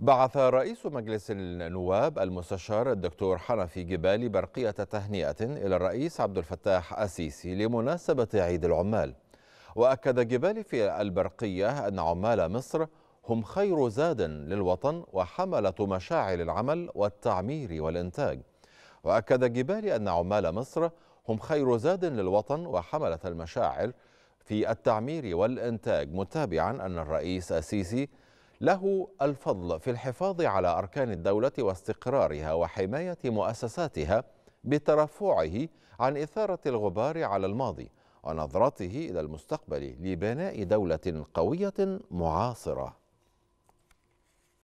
بعث رئيس مجلس النواب المستشار الدكتور حنفي جبالي برقية تهنئة إلى الرئيس عبد الفتاح السيسي لمناسبة عيد العمال وأكد جبالي في البرقية أن عمال مصر هم خير زاد للوطن وحملة مشاعل العمل والتعمير والإنتاج وأكد جبالي أن عمال مصر هم خير زاد للوطن وحملة المشاعر في التعمير والإنتاج متابعا أن الرئيس السيسي له الفضل في الحفاظ على أركان الدولة واستقرارها وحماية مؤسساتها بترفعه عن إثارة الغبار على الماضي ونظرته إلى المستقبل لبناء دولة قوية معاصرة